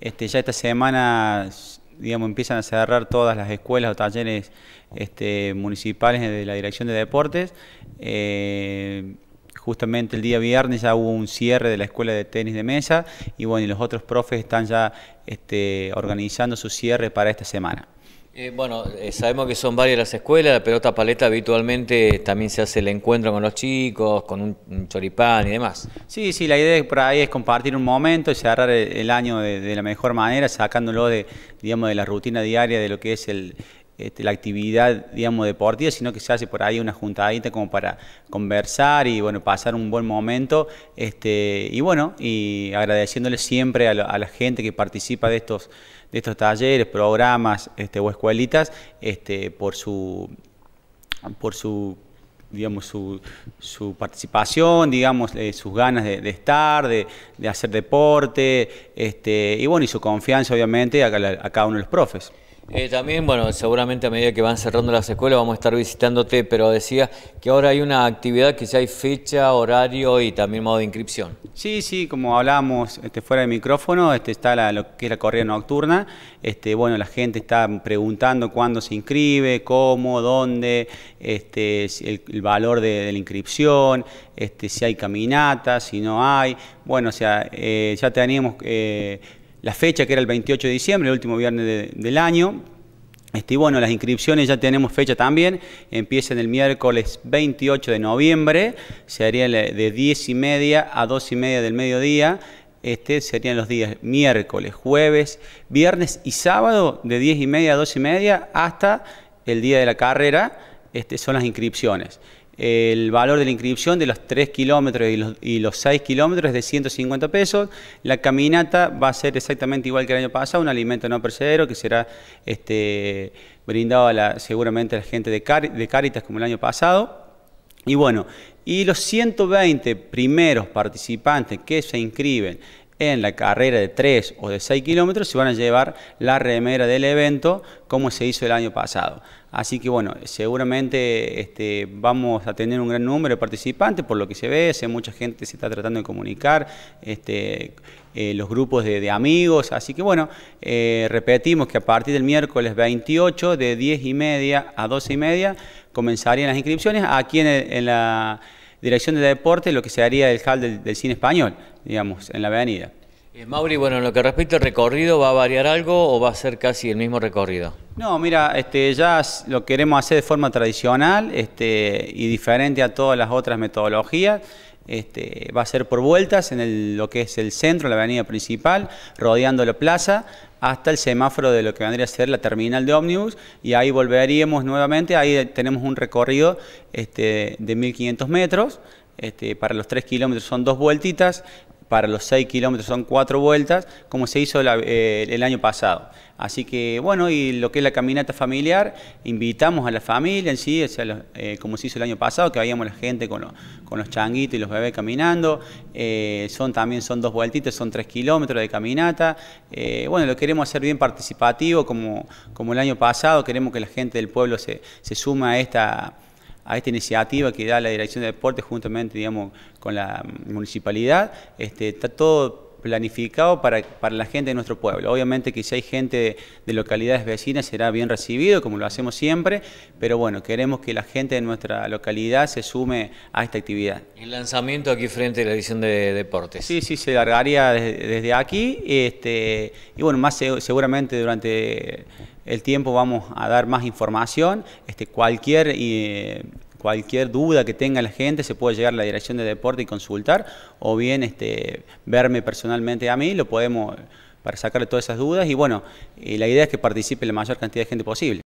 Este, ya esta semana digamos, empiezan a cerrar todas las escuelas o talleres este, municipales de la Dirección de Deportes. Eh, justamente el día viernes ya hubo un cierre de la escuela de tenis de mesa y bueno, los otros profes están ya este, organizando su cierre para esta semana. Eh, bueno, eh, sabemos que son varias las escuelas, pero esta paleta habitualmente también se hace el encuentro con los chicos, con un, choripán y demás. Sí, sí, la idea por ahí es compartir un momento y cerrar el, año de, de, la mejor manera, sacándolo de, digamos, de la rutina diaria de lo que es el, este, la actividad, digamos, deportiva, sino que se hace por ahí una juntadita como para conversar y, bueno, pasar un buen momento. Este, y bueno, y agradeciéndole siempre a, la gente que participa de estos, de estos talleres, programas este, o escuelitas este, por su... Por su digamos, su, participación, digamos, eh, sus ganas de, estar, de, hacer deporte, este, y bueno, y su confianza, obviamente, a cada uno de los profes. Eh, también, bueno, seguramente a medida que van cerrando las escuelas vamos a estar visitándote, pero decía que ahora hay una actividad que ya hay fecha, horario y también modo de inscripción. Sí, sí, como hablábamos este, fuera de micrófono, este, está lo que es la corrida nocturna. Este, bueno, la gente está preguntando cuándo se inscribe, cómo, dónde, este, el, valor de, la inscripción, este, si hay caminatas, si no hay. Bueno, o sea, eh, ya teníamos... Eh, la fecha, que era el 28 de diciembre, el último viernes del año. Este, y bueno, las inscripciones ya tenemos fecha también, empiezan el miércoles 28 de noviembre, sería de 10 y media a 2 y media del mediodía, este serían los días miércoles, jueves, viernes y sábado de 10 y media a 2 y media hasta el día de la carrera, este, son las inscripciones el valor de la inscripción de los 3 kilómetros y los, 6 kilómetros es de 150 pesos. La caminata va a ser exactamente igual que el año pasado, un alimento no percedero que será este, brindado seguramente a la gente de, de Caritas como el año pasado. Y bueno, y los 120 primeros participantes que se inscriben en la carrera de 3 o de 6 kilómetros se van a llevar la remera del evento como se hizo el año pasado. Así que bueno, seguramente este, vamos a tener un gran número de participantes por lo que se ve, mucha gente se está tratando de comunicar, este, eh, los grupos de, amigos, así que bueno, eh, repetimos que a partir del miércoles 28 de 10 y media a 12 y media comenzarían las inscripciones aquí en la dirección de deporte lo que se haría del hall del, cine español, digamos, en la avenida. Eh, Mauri, bueno, en lo que respecta al recorrido, ¿va a variar algo o va a ser casi el mismo recorrido? No, mira, este, ya lo queremos hacer de forma tradicional este, y diferente a todas las otras metodologías. Este, va a ser por vueltas en lo que es el centro, la avenida principal, rodeando la plaza, hasta el semáforo de lo que vendría a ser la terminal de ómnibus y ahí volveríamos nuevamente, ahí tenemos un recorrido este, de 1500 metros. Este, para los 3 kilómetros son dos vueltitas, para los 6 kilómetros son 4 vueltas, como se hizo eh, el año pasado. Así que, bueno, y lo que es la caminata familiar, invitamos a la familia en sí, eh, como se hizo el año pasado, que habíamos la gente con, los changuitos y los bebés caminando. Eh, son También son dos vueltitas, son 3 kilómetros de caminata. bueno, lo queremos hacer bien participativo, como, como el año pasado. Queremos que la gente del pueblo se, se suma a esta a esta iniciativa que da la Dirección de Deportes juntamente digamos, con la municipalidad. Este, está todo planificado para, la gente de nuestro pueblo. Obviamente que si hay gente de, localidades vecinas será bien recibido, como lo hacemos siempre, pero bueno, queremos que la gente de nuestra localidad se sume a esta actividad. El lanzamiento aquí frente a la Dirección de deportes. Sí, sí, se largaría desde, aquí, este, y bueno, más seguramente durante el tiempo vamos a dar más información. Este, cualquier, eh, cualquier duda que tenga la gente se puede llegar a la dirección de deporte y consultar, o bien este, verme personalmente a mí, lo podemos para sacarle todas esas dudas y bueno, eh, la idea es que participe la mayor cantidad de gente posible.